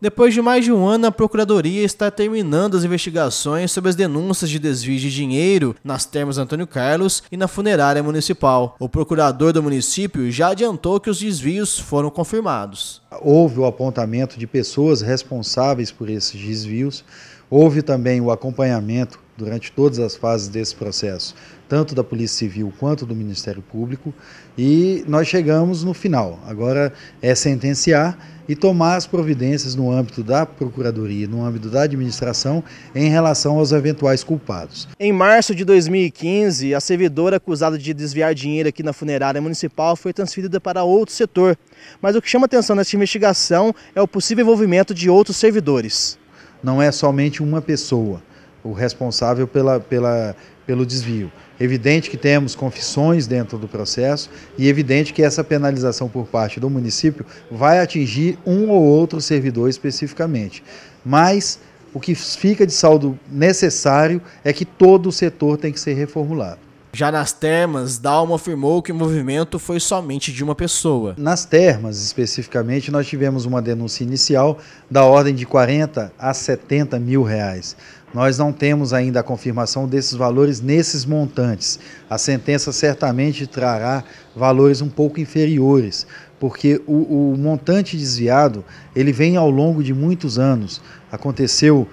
Depois de mais de um ano, a Procuradoria está terminando as investigações sobre as denúncias de desvio de dinheiro nas termas Antônio Carlos e na funerária municipal. O procurador do município já adiantou que os desvios foram confirmados. Houve o apontamento de pessoas responsáveis por esses desvios, Houve também o acompanhamento durante todas as fases desse processo, tanto da Polícia Civil quanto do Ministério Público, e nós chegamos no final. Agora é sentenciar e tomar as providências no âmbito da Procuradoria, no âmbito da administração, em relação aos eventuais culpados. Em março de 2015, a servidora acusada de desviar dinheiro aqui na funerária municipal foi transferida para outro setor. Mas o que chama atenção nessa investigação é o possível envolvimento de outros servidores não é somente uma pessoa o responsável pela, pela, pelo desvio. Evidente que temos confissões dentro do processo e evidente que essa penalização por parte do município vai atingir um ou outro servidor especificamente. Mas o que fica de saldo necessário é que todo o setor tem que ser reformulado. Já nas termas, Dalma afirmou que o movimento foi somente de uma pessoa. Nas termas, especificamente, nós tivemos uma denúncia inicial da ordem de 40 a 70 mil reais. Nós não temos ainda a confirmação desses valores nesses montantes. A sentença certamente trará valores um pouco inferiores, porque o, o montante desviado ele vem ao longo de muitos anos. Aconteceu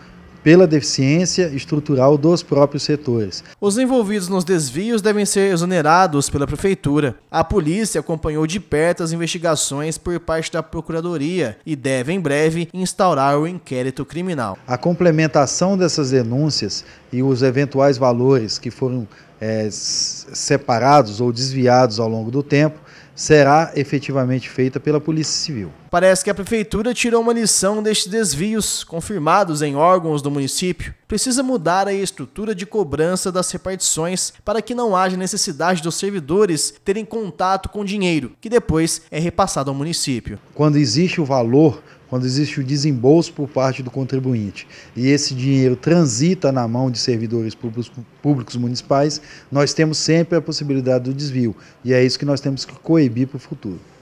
pela deficiência estrutural dos próprios setores. Os envolvidos nos desvios devem ser exonerados pela prefeitura. A polícia acompanhou de perto as investigações por parte da procuradoria e deve em breve instaurar o inquérito criminal. A complementação dessas denúncias e os eventuais valores que foram é, separados ou desviados ao longo do tempo será efetivamente feita pela Polícia Civil. Parece que a prefeitura tirou uma lição destes desvios confirmados em órgãos do município. Precisa mudar a estrutura de cobrança das repartições para que não haja necessidade dos servidores terem contato com dinheiro que depois é repassado ao município. Quando existe o valor quando existe o desembolso por parte do contribuinte e esse dinheiro transita na mão de servidores públicos, públicos municipais, nós temos sempre a possibilidade do desvio. E é isso que nós temos que coibir para o futuro.